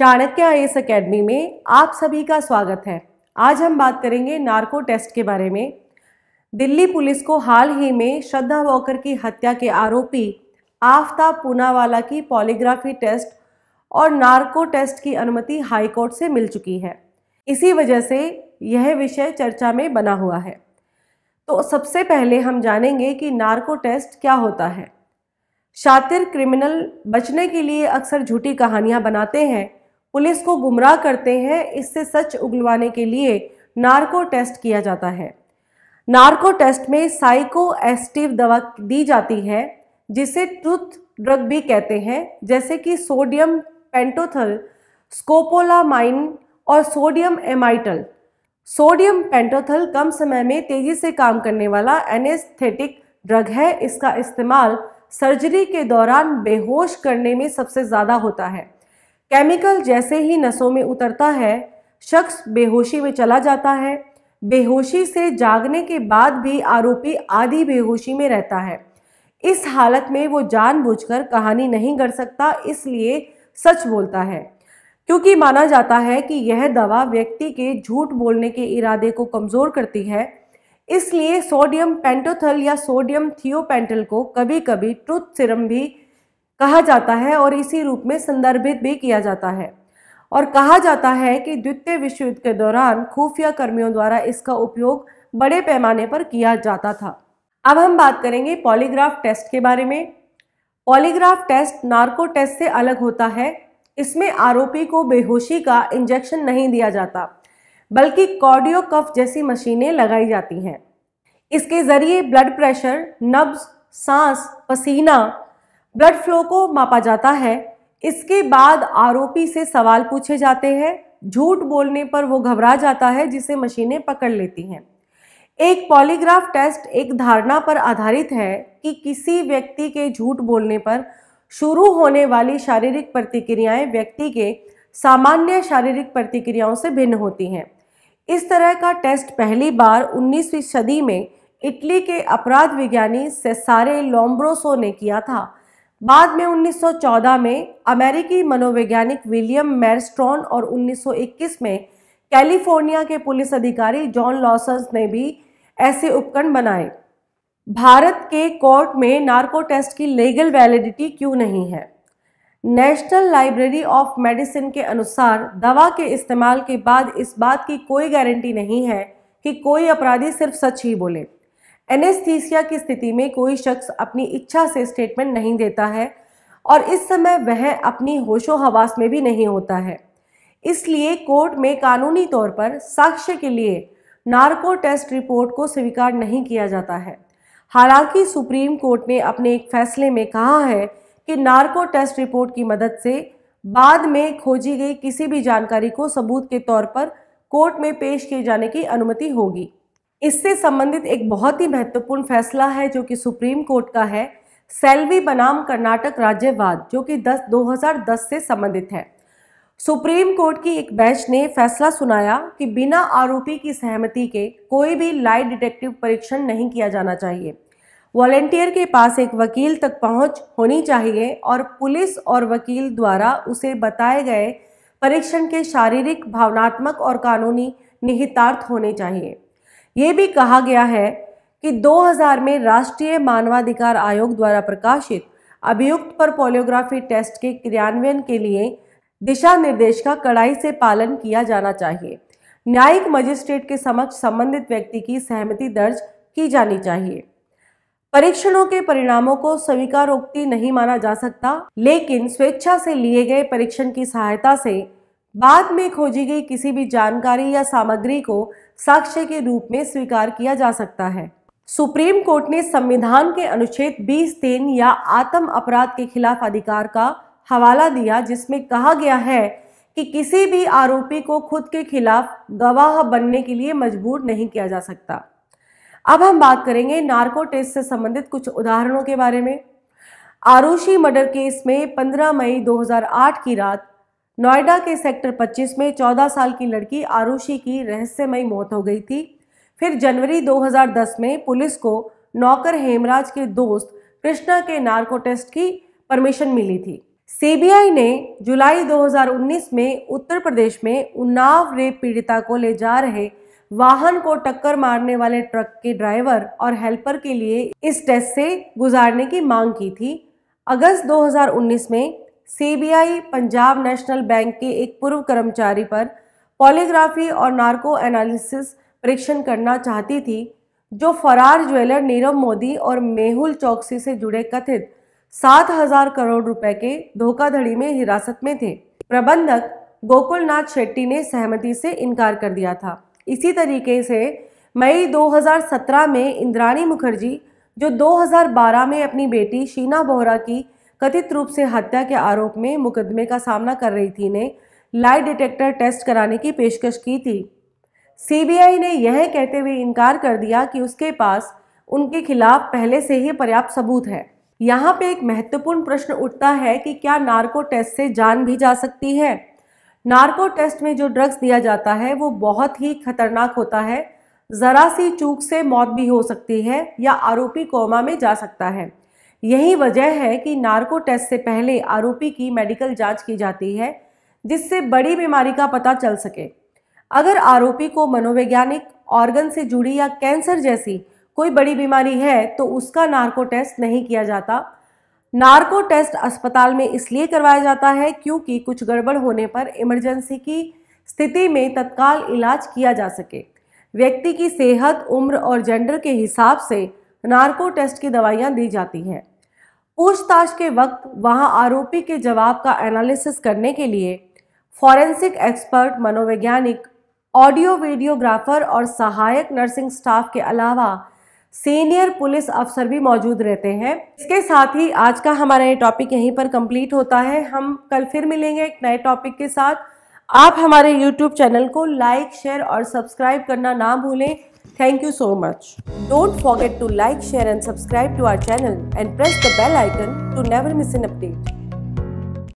Chanakya I S academy में आप सभी का स्वागत है आज हम बात करेंगे नार्को टेस्ट के बारे में दिल्ली पुलिस को हाल ही में श्रद्धा वॉकर की हत्या के आरोपी आफ्ताब पूनावाला की पॉलीग्राफी टेस्ट और नार्को टेस्ट की अनुमति हाईकोर्ट से मिल चुकी है इसी वजह से यह विषय चर्चा में बना हुआ है तो सबसे पहले हम जानेंगे कि नार्को टेस्ट क्या होता है शातिर क्रिमिनल बचने के लिए अक्सर झूठी कहानियां बनाते हैं पुलिस को गुमराह करते हैं इससे सच उगलवाने के लिए नार्को टेस्ट किया जाता है नार्को टेस्ट में साइको एस्टिव दवा दी जाती है जिसे ट्रुथ ड्रग भी कहते हैं जैसे कि सोडियम पेंटोथल स्कोपोलामाइन और सोडियम एमाइटल सोडियम पेंटोथल कम समय में तेजी से काम करने वाला एनेस्थेटिक ड्रग है इसका इस्तेमाल सर्जरी के दौरान बेहोश करने में सबसे ज़्यादा होता है केमिकल जैसे ही नसों में उतरता है शख्स बेहोशी में चला जाता है बेहोशी से जागने के बाद भी आरोपी आधी बेहोशी में रहता है इस हालत में वो जानबूझकर कहानी नहीं गढ़ सकता इसलिए सच बोलता है क्योंकि माना जाता है कि यह दवा व्यक्ति के झूठ बोलने के इरादे को कमज़ोर करती है इसलिए सोडियम पेंटोथल या सोडियम थियोपेंटल को कभी कभी ट्रुथ सिरम भी कहा जाता है और इसी रूप में संदर्भित भी किया जाता है और कहा जाता है कि द्वितीय विश्व युद्ध के दौरान खुफिया कर्मियों द्वारा इसका उपयोग बड़े पैमाने पर किया जाता था अब हम बात करेंगे पॉलीग्राफ टेस्ट के बारे में पॉलीग्राफ टेस्ट नार्को टेस्ट से अलग होता है इसमें आरोपी को बेहोशी का इंजेक्शन नहीं दिया जाता बल्कि कॉर्डियो कफ जैसी मशीनें लगाई जाती हैं इसके ज़रिए ब्लड प्रेशर नब्स सांस पसीना ब्लड फ्लो को मापा जाता है इसके बाद आरोपी से सवाल पूछे जाते हैं झूठ बोलने पर वो घबरा जाता है जिसे मशीनें पकड़ लेती हैं एक पॉलीग्राफ टेस्ट एक धारणा पर आधारित है कि किसी व्यक्ति के झूठ बोलने पर शुरू होने वाली शारीरिक प्रतिक्रियाएं व्यक्ति के सामान्य शारीरिक प्रतिक्रियाओं से भिन्न होती हैं इस तरह का टेस्ट पहली बार 19वीं सदी में इटली के अपराध विज्ञानी सेसारे लोम्ब्रोसो ने किया था बाद में 1914 में अमेरिकी मनोवैज्ञानिक विलियम मैरस्ट्रॉन और 1921 में कैलिफोर्निया के पुलिस अधिकारी जॉन लॉसन्स ने भी ऐसे उपकरण बनाए भारत के कोर्ट में नार्को टेस्ट की लीगल वैलिडिटी क्यों नहीं है नेशनल लाइब्रेरी ऑफ मेडिसिन के अनुसार दवा के इस्तेमाल के बाद इस बात की कोई गारंटी नहीं है कि कोई अपराधी सिर्फ सच ही बोले एनेस्थीसिया की स्थिति में कोई शख्स अपनी इच्छा से स्टेटमेंट नहीं देता है और इस समय वह अपनी होशो हवास में भी नहीं होता है इसलिए कोर्ट में कानूनी तौर पर साक्ष्य के लिए नार्को टेस्ट रिपोर्ट को स्वीकार नहीं किया जाता है हालांकि सुप्रीम कोर्ट ने अपने एक फैसले में कहा है कि नार्को टेस्ट रिपोर्ट की मदद से बाद में खोजी गई किसी भी जानकारी को सबूत के तौर पर कोर्ट में पेश किए जाने की अनुमति होगी इससे संबंधित एक बहुत ही महत्वपूर्ण फैसला है जो कि सुप्रीम कोर्ट का है सेल्वी बनाम कर्नाटक राज्यवाद जो कि 10 2010 से संबंधित है सुप्रीम कोर्ट की एक बेंच ने फैसला सुनाया कि बिना आरोपी की सहमति के कोई भी लाइट डिटेक्टिव परीक्षण नहीं किया जाना चाहिए वॉलेंटियर के पास एक वकील तक पहुंच होनी चाहिए और पुलिस और वकील द्वारा उसे बताए गए परीक्षण के शारीरिक भावनात्मक और कानूनी निहितार्थ होने चाहिए ये भी कहा गया है कि 2000 में राष्ट्रीय मानवाधिकार आयोग द्वारा प्रकाशित अभियुक्त पर पोलियोग्राफी टेस्ट के क्रियान्वयन के लिए दिशा निर्देश का कड़ाई से पालन किया जाना चाहिए न्यायिक मजिस्ट्रेट के समक्ष संबंधित व्यक्ति की सहमति दर्ज की जानी चाहिए परीक्षणों के परिणामों को स्वीकारोक्ति नहीं माना जा सकता लेकिन स्वेच्छा से लिए गए परीक्षण की सहायता से बाद में खोजी गई किसी भी जानकारी या सामग्री को साक्ष्य के रूप में स्वीकार किया जा सकता है सुप्रीम कोर्ट ने संविधान के अनुच्छेद बीस तीन या आत्म अपराध के खिलाफ अधिकार का हवाला दिया जिसमें कहा गया है कि किसी भी आरोपी को खुद के खिलाफ गवाह बनने के लिए मजबूर नहीं किया जा सकता अब हम बात करेंगे नार्को टेस्ट से संबंधित कुछ उदाहरणों के बारे में आरुषि मर्डर केस में 15 मई 2008 की रात नोएडा के सेक्टर 25 में 14 साल की लड़की आरुषि की रहस्यमयी मौत हो गई थी फिर जनवरी 2010 में पुलिस को नौकर हेमराज के दोस्त कृष्णा के नार्को टेस्ट की परमिशन मिली थी सीबीआई ने जुलाई 2019 में उत्तर प्रदेश में उन्नाव रेप पीड़िता को ले जा रहे वाहन को टक्कर मारने वाले ट्रक के ड्राइवर और हेल्पर के लिए इस टेस्ट से गुजारने की मांग की थी अगस्त 2019 में सीबीआई पंजाब नेशनल बैंक के एक पूर्व कर्मचारी पर पॉलीग्राफी और नार्को एनालिसिस परीक्षण करना चाहती थी जो फरार ज्वेलर नीरव मोदी और मेहुल चौकसी से जुड़े कथित सात हजार करोड़ रुपए के धोखाधड़ी में हिरासत में थे प्रबंधक गोकुलनाथ शेट्टी ने सहमति से इनकार कर दिया था इसी तरीके से मई 2017 में इंद्राणी मुखर्जी जो 2012 में अपनी बेटी शीना बोहरा की कथित रूप से हत्या के आरोप में मुकदमे का सामना कर रही थी ने लाई डिटेक्टर टेस्ट कराने की पेशकश की थी सीबीआई ने यह कहते हुए इनकार कर दिया कि उसके पास उनके खिलाफ पहले से ही पर्याप्त सबूत है यहाँ पे एक महत्वपूर्ण प्रश्न उठता है कि क्या नार्को टेस्ट से जान भी जा सकती है नार्को टेस्ट में जो ड्रग्स दिया जाता है वो बहुत ही खतरनाक होता है ज़रा सी चूक से मौत भी हो सकती है या आरोपी कोमा में जा सकता है यही वजह है कि नार्को टेस्ट से पहले आरोपी की मेडिकल जांच की जाती है जिससे बड़ी बीमारी का पता चल सके अगर आरोपी को मनोवैज्ञानिक ऑर्गन से जुड़ी या कैंसर जैसी कोई बड़ी बीमारी है तो उसका नार्को टेस्ट नहीं किया जाता नार्को टेस्ट अस्पताल में इसलिए करवाया जाता है क्योंकि कुछ गड़बड़ होने पर इमरजेंसी की स्थिति में तत्काल इलाज किया जा सके व्यक्ति की सेहत उम्र और जेंडर के हिसाब से नार्को टेस्ट की दवाइयाँ दी जाती हैं पूछताछ के वक्त वहां आरोपी के जवाब का एनालिसिस करने के लिए फॉरेंसिक एक्सपर्ट मनोवैज्ञानिक ऑडियो वीडियोग्राफर और सहायक नर्सिंग स्टाफ के अलावा सीनियर पुलिस अफसर भी मौजूद रहते हैं इसके साथ ही आज का हमारा ये टॉपिक यहीं पर कंप्लीट होता है हम कल फिर मिलेंगे एक नए टॉपिक के साथ आप हमारे यूट्यूब चैनल को लाइक शेयर और सब्सक्राइब करना ना भूलें Thank you so much. Don't forget to like, share and subscribe to our channel and press the bell icon to never miss an update.